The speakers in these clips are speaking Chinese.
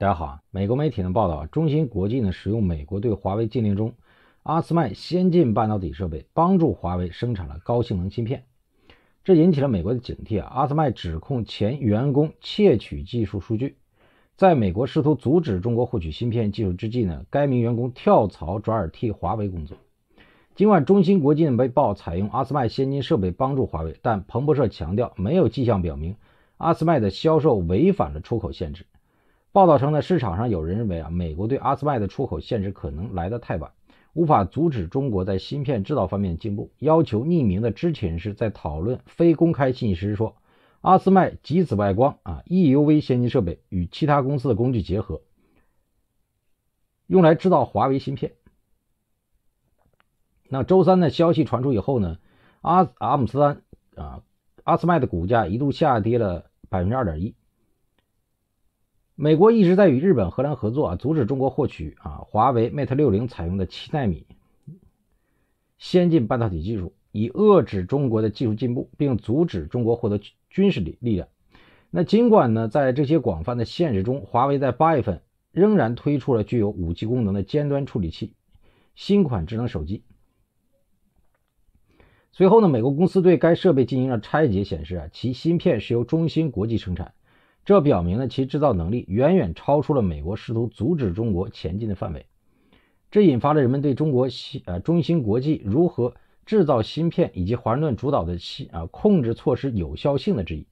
大家好啊！美国媒体呢报道，中芯国际呢使用美国对华为禁令中，阿斯麦先进半导体设备帮助华为生产了高性能芯片，这引起了美国的警惕啊！阿斯麦指控前员工窃取技术数据，在美国试图阻止中国获取芯片技术之际呢，该名员工跳槽转而替华为工作。尽管中芯国际呢被曝采用阿斯麦先进设备帮助华为，但彭博社强调，没有迹象表明阿斯麦的销售违反了出口限制。报道称呢，市场上有人认为啊，美国对阿斯麦的出口限制可能来得太晚，无法阻止中国在芯片制造方面进步。要求匿名的知情人士在讨论非公开信息时说，阿斯麦极紫外光啊，EUV 先进设备与其他公司的工具结合，用来制造华为芯片。那周三的消息传出以后呢，阿阿姆斯丹啊，阿斯麦的股价一度下跌了百分之二点一。美国一直在与日本、荷兰合作啊，阻止中国获取啊华为 Mate 六零采用的七纳米先进半导体技术，以遏制中国的技术进步，并阻止中国获得军事力力量。那尽管呢，在这些广泛的限制中，华为在八月份仍然推出了具有五 G 功能的尖端处理器新款智能手机。随后呢，美国公司对该设备进行了拆解，显示啊其芯片是由中芯国际生产。这表明了其制造能力远远超出了美国试图阻止中国前进的范围，这引发了人们对中国芯呃中芯国际如何制造芯片以及华盛顿主导的芯啊控制措施有效性的质疑。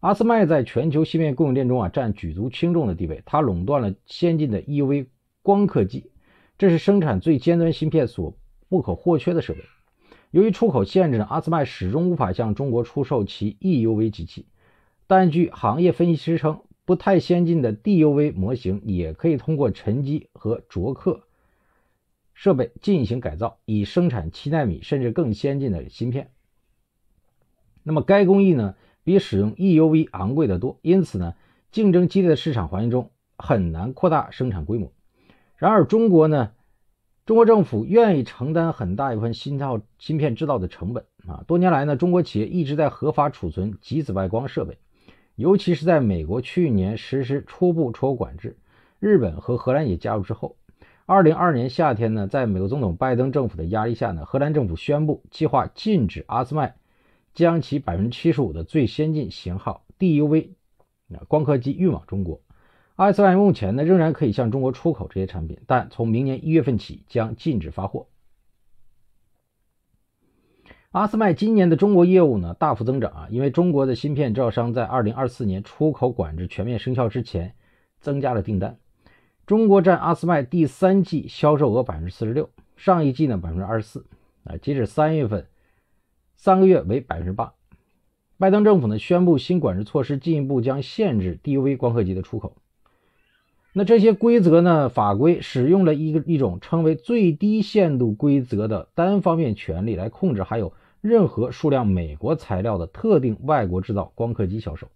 阿斯麦在全球芯片供应链中啊占举足轻重的地位，它垄断了先进的 EUV 光刻机，这是生产最尖端芯片所不可或缺的设备。由于出口限制，呢，阿斯麦始终无法向中国出售其 EUV 机器。但据行业分析师称，不太先进的 DUV 模型也可以通过沉积和着刻设备进行改造，以生产七纳米甚至更先进的芯片。那么该工艺呢，比使用 EUV 昂贵得多，因此呢，竞争激烈的市场环境中很难扩大生产规模。然而，中国呢，中国政府愿意承担很大一部分新套芯片制造的成本啊。多年来呢，中国企业一直在合法储存极紫外光设备。尤其是在美国去年实施初步出口管制，日本和荷兰也加入之后，二零二二年夏天呢，在美国总统拜登政府的压力下呢，荷兰政府宣布计划禁止阿斯麦将其百分之七十五的最先进型号 DUV 光刻机运往中国。阿斯麦目前呢仍然可以向中国出口这些产品，但从明年一月份起将禁止发货。阿斯麦今年的中国业务呢大幅增长啊，因为中国的芯片制造商在二零二四年出口管制全面生效之前增加了订单。中国占阿斯麦第三季销售额百分之四十六，上一季呢百分之二十四啊，截止三月份，三个月为百分之八。拜登政府呢宣布新管制措施，进一步将限制 DUV 光刻机的出口。那这些规则呢法规使用了一个一种称为最低限度规则的单方面权利来控制，还有。任何数量美国材料的特定外国制造光刻机销售，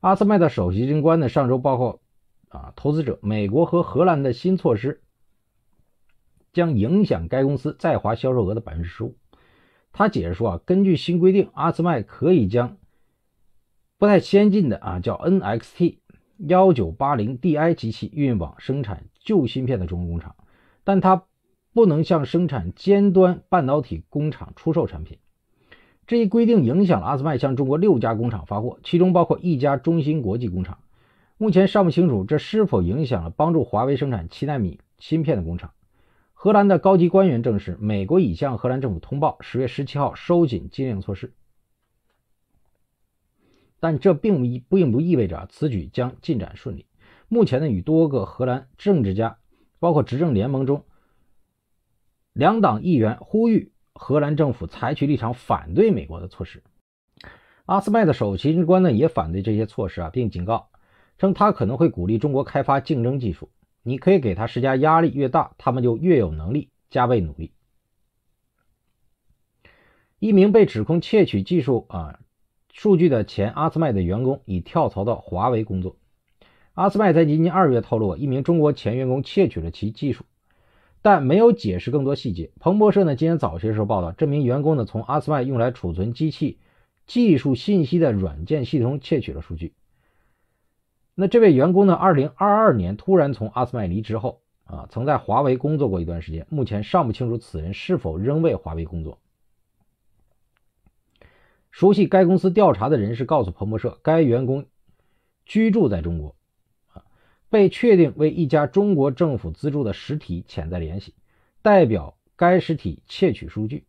阿斯麦的首席军官呢上周报告啊投资者，美国和荷兰的新措施将影响该公司在华销售额的百分之十五。他解释说啊，根据新规定，阿斯麦可以将不太先进的啊叫 NXT 幺九八零 DI 机器运往生产旧芯片的中国工厂，但它不能向生产尖端半导体工厂出售产品。这一规定影响了阿斯麦向中国六家工厂发货，其中包括一家中芯国际工厂。目前尚不清楚这是否影响了帮助华为生产七纳米芯片的工厂。荷兰的高级官员证实，美国已向荷兰政府通报，十月十七号收紧禁令措施。但这并不并不意味着此举将进展顺利。目前呢，与多个荷兰政治家，包括执政联盟中两党议员呼吁。荷兰政府采取立场反对美国的措施。阿斯麦的首席执行官呢也反对这些措施啊，并警告称他可能会鼓励中国开发竞争技术。你可以给他施加压力，越大，他们就越有能力加倍努力。一名被指控窃取技术啊数据的前阿斯麦的员工已跳槽到华为工作。阿斯麦在今年二月透露，一名中国前员工窃取了其技术。但没有解释更多细节。彭博社呢，今天早些时候报道，这名员工呢从阿斯麦用来储存机器技术信息的软件系统窃取了数据。那这位员工呢，二零二二年突然从阿斯麦离职后，啊，曾在华为工作过一段时间。目前尚不清楚此人是否仍为华为工作。熟悉该公司调查的人士告诉彭博社，该员工居住在中国。被确定为一家中国政府资助的实体，潜在联系代表该实体窃取数据。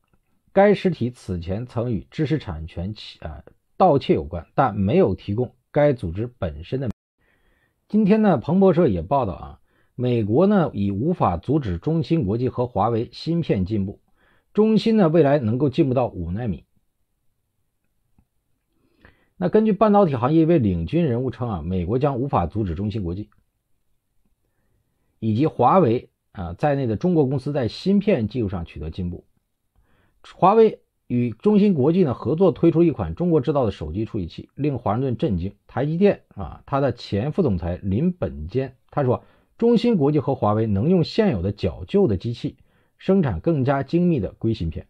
该实体此前曾与知识产权窃啊盗窃有关，但没有提供该组织本身的。今天呢，彭博社也报道啊，美国呢已无法阻止中芯国际和华为芯片进步。中芯呢未来能够进步到五纳米。那根据半导体行业一位领军人物称啊，美国将无法阻止中芯国际。以及华为啊在内的中国公司在芯片技术上取得进步。华为与中芯国际呢合作推出一款中国制造的手机处理器，令华盛顿震惊。台积电啊，它的前副总裁林本坚他说，中芯国际和华为能用现有的较旧的机器生产更加精密的硅芯片。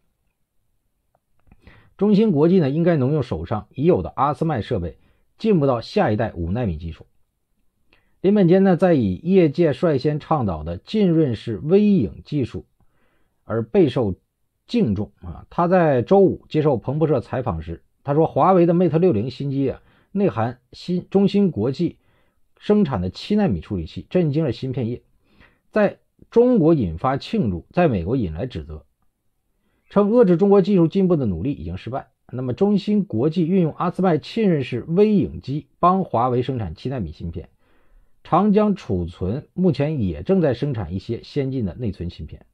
中芯国际呢应该能用手上已有的阿斯麦设备进步到下一代五纳米技术。林本坚呢，在以业界率先倡导的浸润式微影技术而备受敬重啊。他在周五接受彭博社采访时，他说：“华为的 Mate 60新机啊，内含新中芯国际生产的七纳米处理器，震惊了芯片业，在中国引发庆祝，在美国引来指责，称遏制中国技术进步的努力已经失败。”那么，中芯国际运用阿斯麦浸润式微影机帮华为生产七纳米芯片。长江储存目前也正在生产一些先进的内存芯片。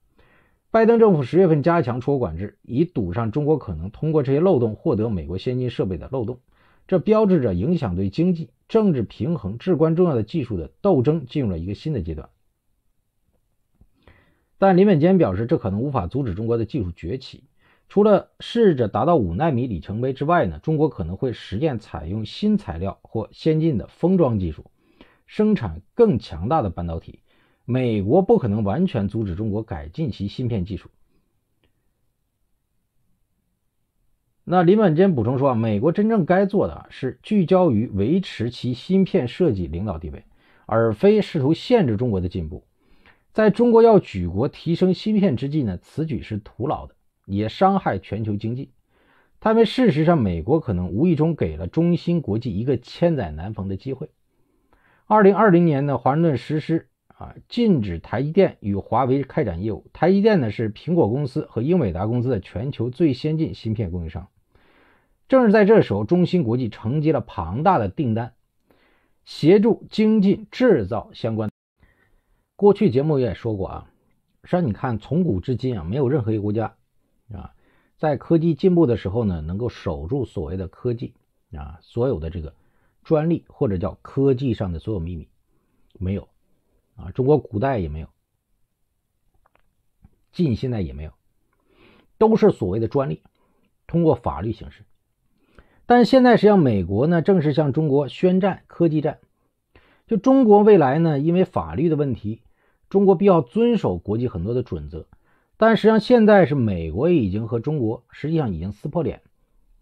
拜登政府十月份加强出口管制，以堵上中国可能通过这些漏洞获得美国先进设备的漏洞。这标志着影响对经济政治平衡至关重要的技术的斗争进入了一个新的阶段。但林本坚表示，这可能无法阻止中国的技术崛起。除了试着达到五纳米里程碑之外呢，中国可能会实验采用新材料或先进的封装技术。生产更强大的半导体，美国不可能完全阻止中国改进其芯片技术。那林满坚补充说啊，美国真正该做的，是聚焦于维持其芯片设计领导地位，而非试图限制中国的进步。在中国要举国提升芯片之际呢，此举是徒劳的，也伤害全球经济。他们事实上，美国可能无意中给了中芯国际一个千载难逢的机会。二零二零年呢，华盛顿实施啊禁止台积电与华为开展业务。台积电呢是苹果公司和英伟达公司的全球最先进芯片供应商。正是在这时候，中芯国际承接了庞大的订单，协助精进制造相关。过去节目也说过啊，实际上你看，从古至今啊，没有任何一个国家啊在科技进步的时候呢，能够守住所谓的科技啊，所有的这个。专利或者叫科技上的所有秘密，没有，啊，中国古代也没有，近现代也没有，都是所谓的专利，通过法律形式。但现在实际上，美国呢，正式向中国宣战科技战。就中国未来呢，因为法律的问题，中国必要遵守国际很多的准则。但实际上现在是美国已经和中国实际上已经撕破脸，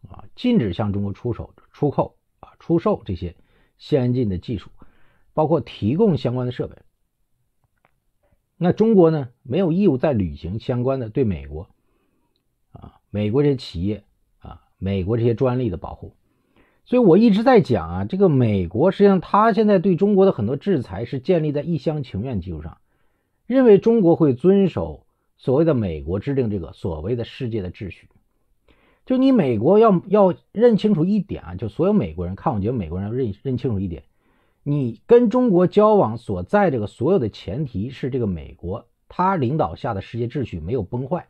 啊，禁止向中国出手出口。啊，出售这些先进的技术，包括提供相关的设备。那中国呢，没有义务再履行相关的对美国，啊，美国这些企业，啊，美国这些专利的保护。所以我一直在讲啊，这个美国实际上他现在对中国的很多制裁是建立在一厢情愿基础上，认为中国会遵守所谓的美国制定这个所谓的世界的秩序。就你美国要要认清楚一点啊，就所有美国人看，我觉得美国人要认认清楚一点，你跟中国交往所在这个所有的前提是这个美国他领导下的世界秩序没有崩坏，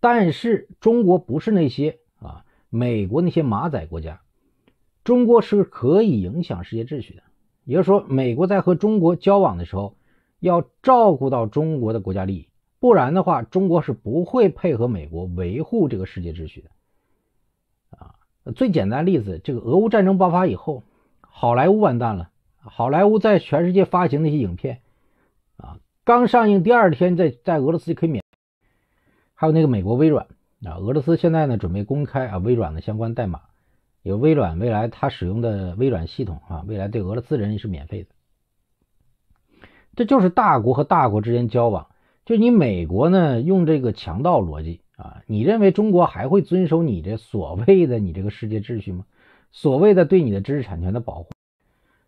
但是中国不是那些啊美国那些马仔国家，中国是可以影响世界秩序的，也就是说美国在和中国交往的时候要照顾到中国的国家利益。不然的话，中国是不会配合美国维护这个世界秩序的。啊，最简单例子，这个俄乌战争爆发以后，好莱坞完蛋了。好莱坞在全世界发行那些影片，啊，刚上映第二天，在在俄罗斯就可以免。还有那个美国微软，啊，俄罗斯现在呢准备公开啊微软的相关代码，有微软未来它使用的微软系统啊，未来对俄罗斯人也是免费的。这就是大国和大国之间交往。就你美国呢，用这个强盗逻辑啊，你认为中国还会遵守你这所谓的你这个世界秩序吗？所谓的对你的知识产权的保护？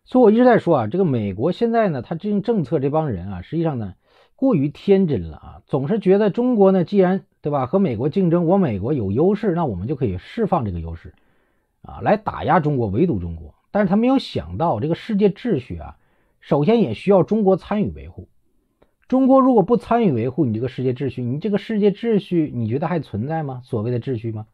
所以我一直在说啊，这个美国现在呢，他制定政策这帮人啊，实际上呢，过于天真了啊，总是觉得中国呢，既然对吧，和美国竞争，我美国有优势，那我们就可以释放这个优势啊，来打压中国，围堵中国。但是他没有想到，这个世界秩序啊，首先也需要中国参与维护。中国如果不参与维护你这个世界秩序，你这个世界秩序你觉得还存在吗？所谓的秩序吗？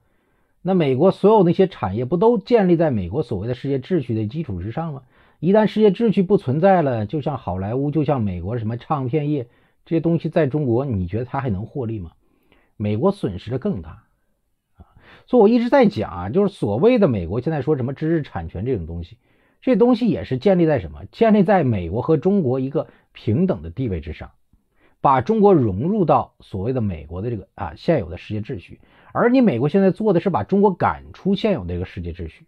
那美国所有那些产业不都建立在美国所谓的世界秩序的基础之上吗？一旦世界秩序不存在了，就像好莱坞，就像美国什么唱片业这些东西，在中国你觉得它还能获利吗？美国损失的更大啊！所以我一直在讲啊，就是所谓的美国现在说什么知识产权这种东西，这东西也是建立在什么？建立在美国和中国一个平等的地位之上。把中国融入到所谓的美国的这个啊现有的世界秩序，而你美国现在做的是把中国赶出现有的这个世界秩序，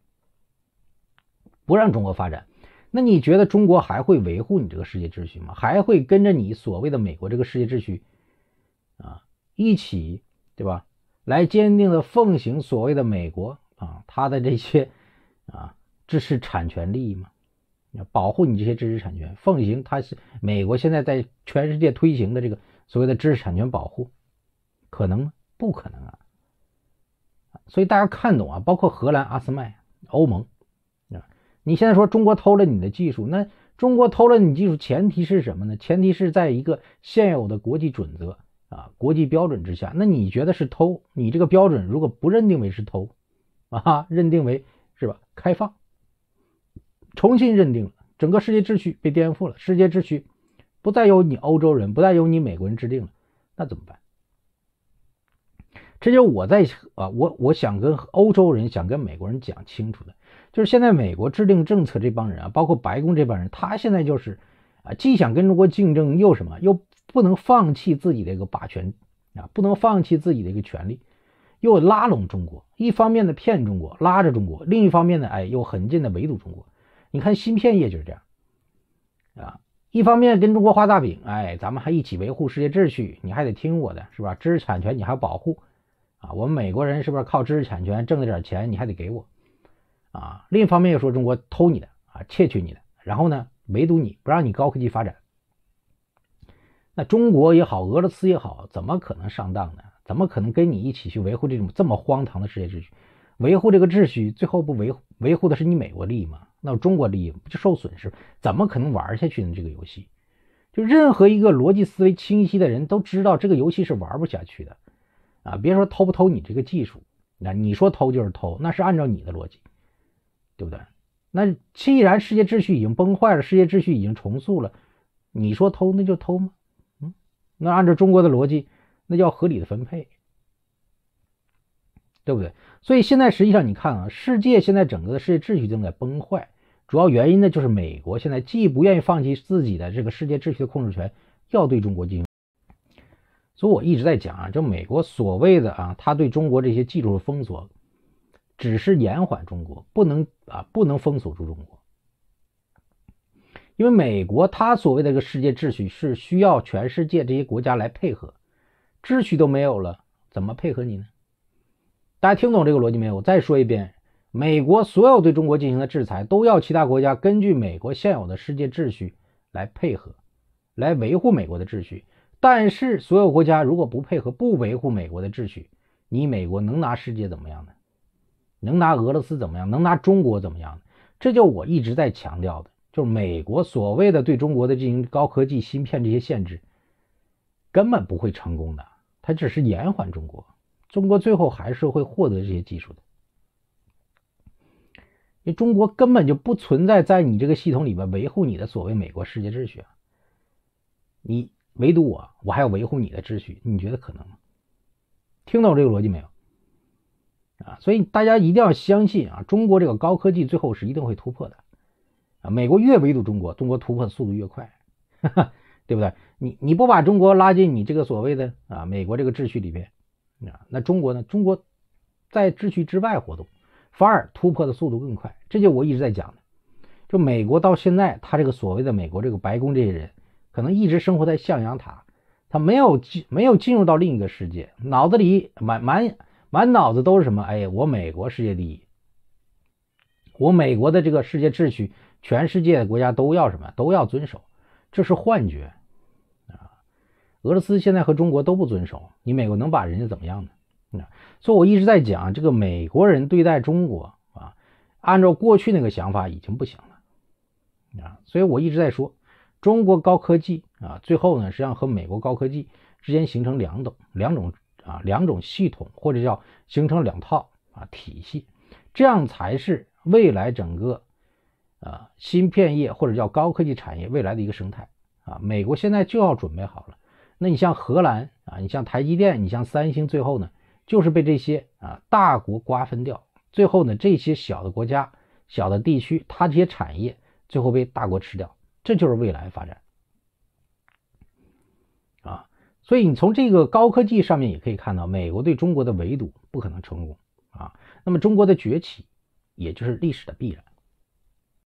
不让中国发展。那你觉得中国还会维护你这个世界秩序吗？还会跟着你所谓的美国这个世界秩序啊一起对吧？来坚定的奉行所谓的美国啊他的这些啊知识产权利益吗？保护你这些知识产权，奉行它是美国现在在全世界推行的这个所谓的知识产权保护，可能吗？不可能啊！所以大家看懂啊，包括荷兰、阿斯麦、欧盟啊。你现在说中国偷了你的技术，那中国偷了你技术前提是什么呢？前提是在一个现有的国际准则啊、国际标准之下。那你觉得是偷？你这个标准如果不认定为是偷啊，认定为是吧？开放。重新认定了，整个世界秩序被颠覆了。世界秩序不再由你欧洲人，不再由你美国人制定了，那怎么办？这就是我在啊，我我想跟欧洲人，想跟美国人讲清楚的，就是现在美国制定政策这帮人啊，包括白宫这帮人，他现在就是啊，既想跟中国竞争，又什么，又不能放弃自己的一个霸权啊，不能放弃自己的一个权利，又拉拢中国，一方面的骗中国，拉着中国，另一方面呢，哎又狠劲的围堵中国。你看芯片业就是这样，啊，一方面跟中国画大饼，哎，咱们还一起维护世界秩序，你还得听我的是吧？知识产权你还要保护，啊，我们美国人是不是靠知识产权挣了点钱，你还得给我，啊，另一方面又说中国偷你的啊，窃取你的，然后呢，围堵你不让你高科技发展，那中国也好，俄罗斯也好，怎么可能上当呢？怎么可能跟你一起去维护这种这么荒唐的世界秩序？维护这个秩序，最后不维维护的是你美国利益吗？那中国利益不就受损失？怎么可能玩下去呢？这个游戏，就任何一个逻辑思维清晰的人都知道这个游戏是玩不下去的，啊！别说偷不偷你这个技术，那你说偷就是偷，那是按照你的逻辑，对不对？那既然世界秩序已经崩坏了，世界秩序已经重塑了，你说偷那就偷吗？嗯，那按照中国的逻辑，那叫合理的分配，对不对？所以现在实际上你看啊，世界现在整个的世界秩序正在崩坏。主要原因呢，就是美国现在既不愿意放弃自己的这个世界秩序的控制权，要对中国进行。所以我一直在讲啊，就美国所谓的啊，他对中国这些技术的封锁，只是延缓中国，不能啊，不能封锁住中国。因为美国他所谓的这个世界秩序是需要全世界这些国家来配合，秩序都没有了，怎么配合你呢？大家听懂这个逻辑没有？我再说一遍。美国所有对中国进行的制裁，都要其他国家根据美国现有的世界秩序来配合，来维护美国的秩序。但是，所有国家如果不配合、不维护美国的秩序，你美国能拿世界怎么样呢？能拿俄罗斯怎么样？能拿中国怎么样这就我一直在强调的，就是美国所谓的对中国的进行高科技芯片这些限制，根本不会成功的，它只是延缓中国，中国最后还是会获得这些技术的。因为中国根本就不存在在你这个系统里面维护你的所谓美国世界秩序，你唯独我，我还要维护你的秩序，你觉得可能吗？听懂这个逻辑没有？啊，所以大家一定要相信啊，中国这个高科技最后是一定会突破的啊！美国越围堵中国，中国突破速度越快，对不对？你你不把中国拉进你这个所谓的啊美国这个秩序里面啊，那中国呢？中国在秩序之外活动。反而突破的速度更快，这就我一直在讲的。就美国到现在，他这个所谓的美国这个白宫这些人，可能一直生活在象牙塔，他没有进没有进入到另一个世界，脑子里满满满脑子都是什么？哎，我美国世界第一，我美国的这个世界秩序，全世界的国家都要什么都要遵守，这是幻觉啊！俄罗斯现在和中国都不遵守，你美国能把人家怎么样呢？所以，我一直在讲这个美国人对待中国啊，按照过去那个想法已经不行了啊。所以我一直在说，中国高科技啊，最后呢，实际上和美国高科技之间形成两种两种啊两种系统，或者叫形成两套啊体系，这样才是未来整个啊芯片业或者叫高科技产业未来的一个生态啊。美国现在就要准备好了，那你像荷兰啊，你像台积电，你像三星，最后呢？就是被这些啊大国瓜分掉，最后呢，这些小的国家、小的地区，它这些产业最后被大国吃掉，这就是未来发展。啊，所以你从这个高科技上面也可以看到，美国对中国的围堵不可能成功啊。那么中国的崛起，也就是历史的必然。